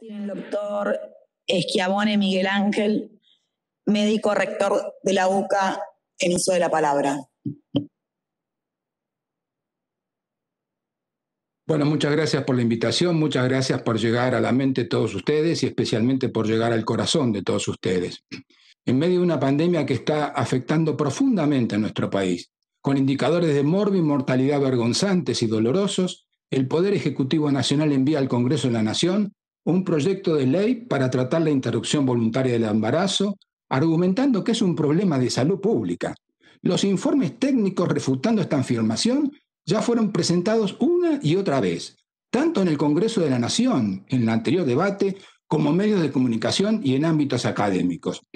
el doctor Esquiabone Miguel Ángel, médico rector de la UCA en uso de la palabra. Bueno, muchas gracias por la invitación, muchas gracias por llegar a la mente de todos ustedes y especialmente por llegar al corazón de todos ustedes. En medio de una pandemia que está afectando profundamente a nuestro país, con indicadores de morbi mortalidad vergonzantes y dolorosos, el Poder Ejecutivo Nacional envía al Congreso de la Nación un proyecto de ley para tratar la interrupción voluntaria del embarazo, argumentando que es un problema de salud pública. Los informes técnicos refutando esta afirmación ya fueron presentados una y otra vez, tanto en el Congreso de la Nación, en el anterior debate, como medios de comunicación y en ámbitos académicos.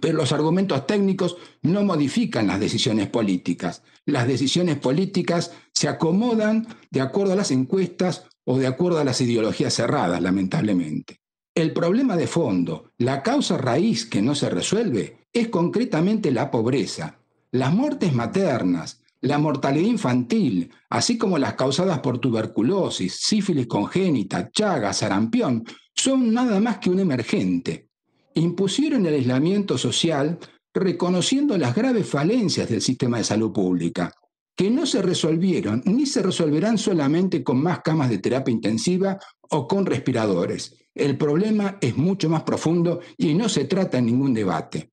Pero los argumentos técnicos no modifican las decisiones políticas. Las decisiones políticas se acomodan de acuerdo a las encuestas o de acuerdo a las ideologías cerradas, lamentablemente. El problema de fondo, la causa raíz que no se resuelve, es concretamente la pobreza, las muertes maternas, la mortalidad infantil, así como las causadas por tuberculosis, sífilis congénita, chagas, sarampión, son nada más que un emergente. Impusieron el aislamiento social reconociendo las graves falencias del sistema de salud pública, que no se resolvieron ni se resolverán solamente con más camas de terapia intensiva o con respiradores. El problema es mucho más profundo y no se trata en ningún debate.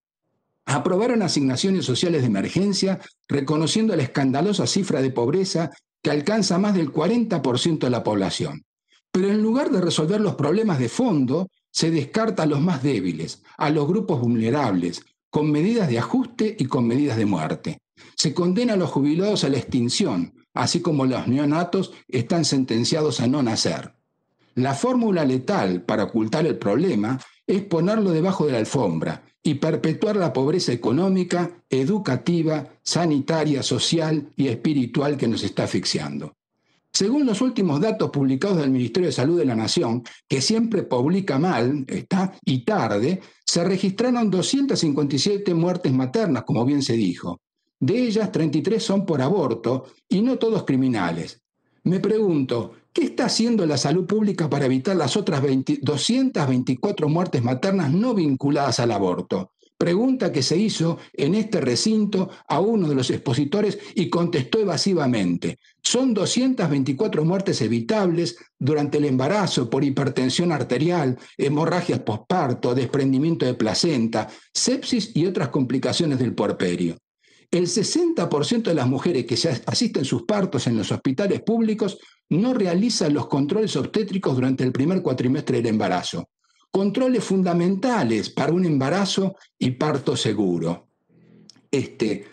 Aprobaron asignaciones sociales de emergencia, reconociendo la escandalosa cifra de pobreza que alcanza más del 40% de la población. Pero en lugar de resolver los problemas de fondo, se descarta a los más débiles, a los grupos vulnerables, con medidas de ajuste y con medidas de muerte. Se condena a los jubilados a la extinción, así como los neonatos están sentenciados a no nacer. La fórmula letal para ocultar el problema es ponerlo debajo de la alfombra y perpetuar la pobreza económica, educativa, sanitaria, social y espiritual que nos está asfixiando. Según los últimos datos publicados del Ministerio de Salud de la Nación, que siempre publica mal, está, y tarde, se registraron 257 muertes maternas, como bien se dijo, de ellas, 33 son por aborto y no todos criminales. Me pregunto, ¿qué está haciendo la salud pública para evitar las otras 224 muertes maternas no vinculadas al aborto? Pregunta que se hizo en este recinto a uno de los expositores y contestó evasivamente. Son 224 muertes evitables durante el embarazo por hipertensión arterial, hemorragias postparto, desprendimiento de placenta, sepsis y otras complicaciones del puerperio el 60% de las mujeres que asisten sus partos en los hospitales públicos no realizan los controles obstétricos durante el primer cuatrimestre del embarazo. Controles fundamentales para un embarazo y parto seguro. Este,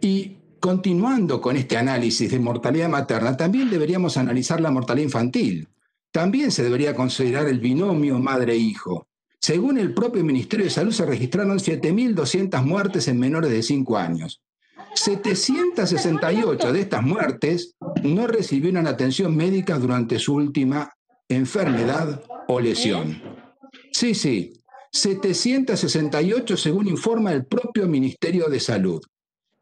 y continuando con este análisis de mortalidad materna, también deberíamos analizar la mortalidad infantil. También se debería considerar el binomio madre-hijo. Según el propio Ministerio de Salud, se registraron 7.200 muertes en menores de 5 años. 768 de estas muertes no recibieron atención médica durante su última enfermedad o lesión. Sí, sí, 768 según informa el propio Ministerio de Salud.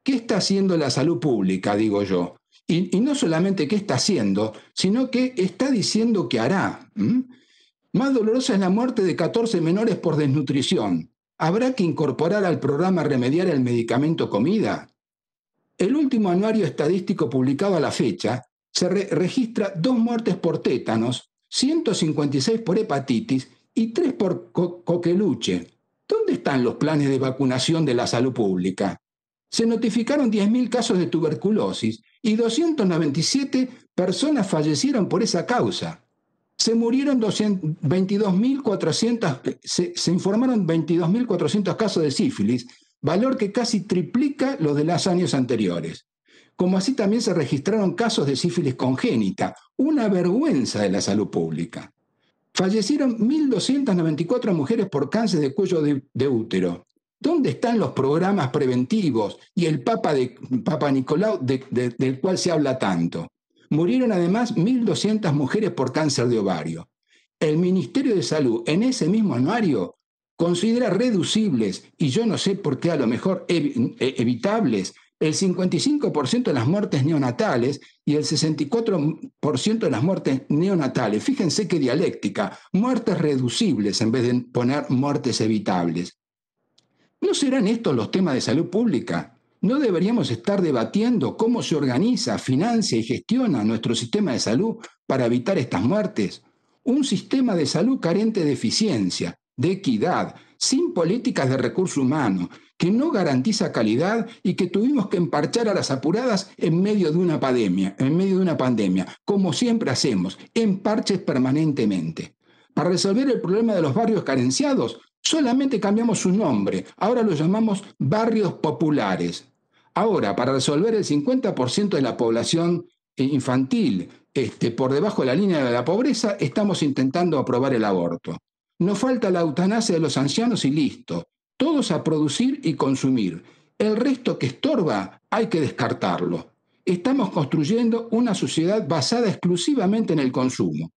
¿Qué está haciendo la salud pública, digo yo? Y, no solamente qué está haciendo, sino que está diciendo que hará. Más dolorosa es la muerte de 14 menores por desnutrición. ¿Habrá que incorporar al programa Remediar el medicamento comida? El último anuario estadístico publicado a la fecha se registra dos muertes por tétanos, 156 por hepatitis y tres por coqueluche. ¿Dónde están los planes de vacunación de la salud pública? Se notificaron 10.000 casos de tuberculosis y 297 personas fallecieron por esa causa. Se murieron se informaron 22.400 casos de sífilis, valor que casi triplica los de los años anteriores. Como así también se registraron casos de sífilis congénita, una vergüenza de la salud pública. Fallecieron 1.294 mujeres por cáncer de cuello de, útero. ¿Dónde están los programas preventivos y el Papa, de, Nicolau del cual se habla tanto? Murieron además 1.200 mujeres por cáncer de ovario. El Ministerio de Salud en ese mismo anuario considera reducibles, y yo no sé por qué a lo mejor eh, evitables, el 55% de las muertes neonatales y el 64% de las muertes neonatales. Fíjense qué dialéctica, muertes reducibles en vez de poner muertes evitables. ¿No serán estos los temas de salud pública? ¿No deberíamos estar debatiendo cómo se organiza, financia y gestiona nuestro sistema de salud para evitar estas muertes? Un sistema de salud carente de eficiencia, de equidad, sin políticas de recurso humano, que no garantiza calidad y que tuvimos que emparchar a las apuradas en medio de una pandemia, en medio de una pandemia, como siempre hacemos, emparches permanentemente. Para resolver el problema de los barrios carenciados, solamente cambiamos su nombre, ahora lo llamamos barrios populares. Ahora, para resolver el 50% de la población infantil este, por debajo de la línea de la pobreza, estamos intentando aprobar el aborto. No falta la eutanasia de los ancianos y listo. Todos a producir y consumir. El resto que estorba hay que descartarlo. Estamos construyendo una sociedad basada exclusivamente en el consumo.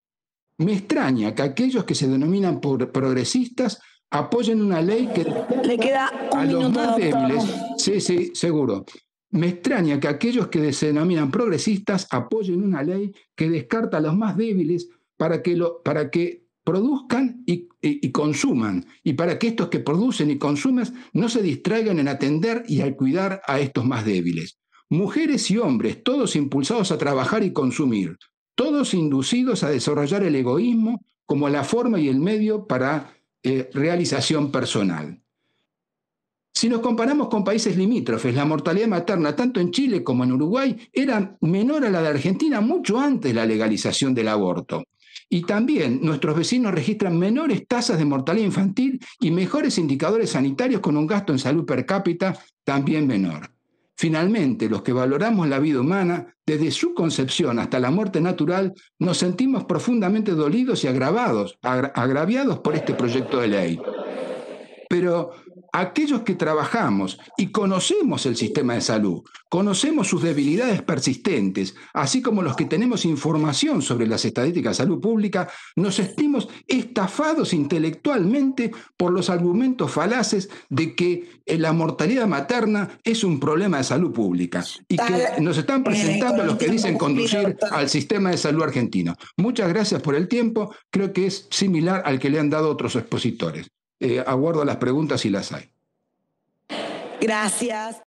Me extraña que aquellos que se denominan progresistas apoyen una ley que le queda un a los más débiles. Sí, sí, seguro. Me extraña que aquellos que se denominan progresistas apoyen una ley que descarta a los más débiles para que, lo, para que produzcan y, consuman, y para que estos que producen y consumen no se distraigan en atender y al cuidar a estos más débiles. Mujeres y hombres, todos impulsados a trabajar y consumir, todos inducidos a desarrollar el egoísmo como la forma y el medio para eh, realización personal. Si nos comparamos con países limítrofes, la mortalidad materna, tanto en Chile como en Uruguay, era menor a la de Argentina mucho antes de la legalización del aborto. Y también nuestros vecinos registran menores tasas de mortalidad infantil y mejores indicadores sanitarios con un gasto en salud per cápita también menor. Finalmente, los que valoramos la vida humana, desde su concepción hasta la muerte natural, nos sentimos profundamente dolidos y agravados, agraviados por este proyecto de ley. Pero aquellos que trabajamos y conocemos el sistema de salud, conocemos sus debilidades persistentes, así como los que tenemos información sobre las estadísticas de salud pública, nos sentimos estafados intelectualmente por los argumentos falaces de que eh, la mortalidad materna es un problema de salud pública y que nos están presentando los que dicen conducir al sistema de salud argentino. Muchas gracias por el tiempo, creo que es similar al que le han dado otros expositores. Eh, aguardo las preguntas si las hay. Gracias.